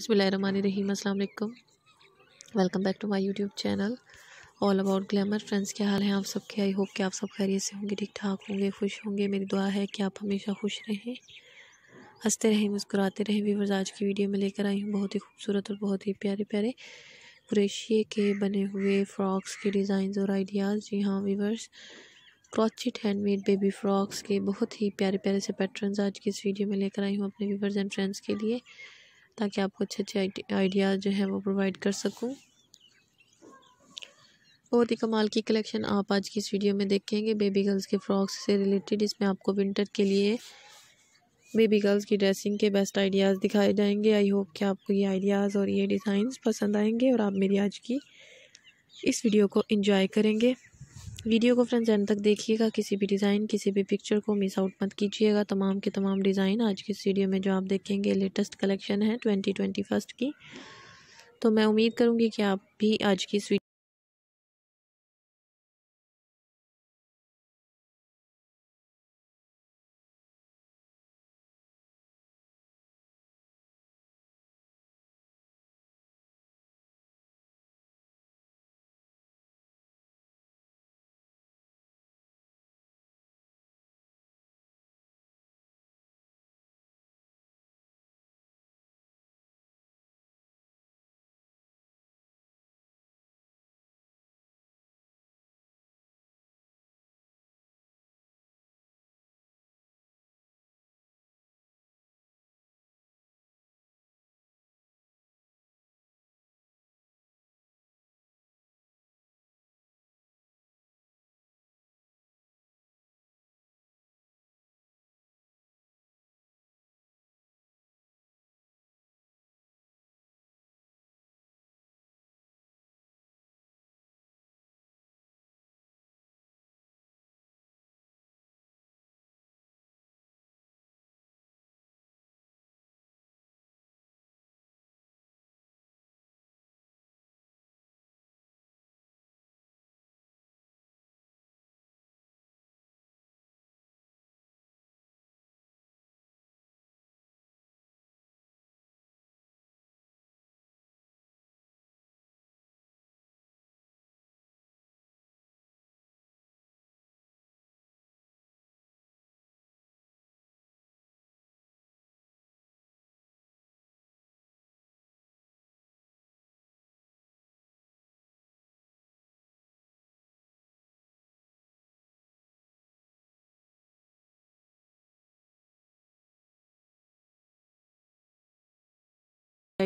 बसमिल welcome back to my YouTube channel all about glamour friends क्या हाल है आप सबके आई होप कि आप सब खैरियत से होंगे ठीक ठाक होंगे खुश होंगे मेरी दुआ है कि आप हमेशा खुश रहें हंसते रहें मुस्कुराते रहें वीवर्स आज की वीडियो में लेकर आई हूँ बहुत ही खूबसूरत और बहुत ही प्यारे प्यारे क्रेशिए के बने हुए फ़्रॉक्स के डिज़ाइन और आइडियाज़ जी हाँ viewers crochet handmade baby frocks के बहुत ही प्यारे प्यारे से पैटर्न्स आज की इस वीडियो में लेकर आई हूँ अपने व्यूवर्स एंड फ्रेंड्स के लिए ताकि आपको अच्छे अच्छे आइडिया जो है वो प्रोवाइड कर सकूँ बहुत ही कमाल की कलेक्शन आप आज की इस वीडियो में देखेंगे बेबी गर्ल्स के फ्रॉक्स से रिलेटेड इसमें आपको विंटर के लिए बेबी गर्ल्स की ड्रेसिंग के बेस्ट आइडियाज़ दिखाए जाएंगे आई होप कि आपको ये आइडियाज़ और ये डिज़ाइंस पसंद आएंगे और आप मेरी आज की इस वीडियो को इन्जॉय करेंगे वीडियो को फ्रेंड्स एंड तक देखिएगा किसी भी डिज़ाइन किसी भी पिक्चर को मिस आउट मत कीजिएगा तमाम के तमाम डिज़ाइन आज की वीडियो में जो आप देखेंगे लेटेस्ट कलेक्शन है ट्वेंटी ट्वेंटी फर्स्ट की तो मैं उम्मीद करूँगी कि आप भी आज की स्वीडियो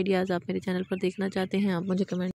आइडियाज़ आप मेरे चैनल पर देखना चाहते हैं आप मुझे कमेंट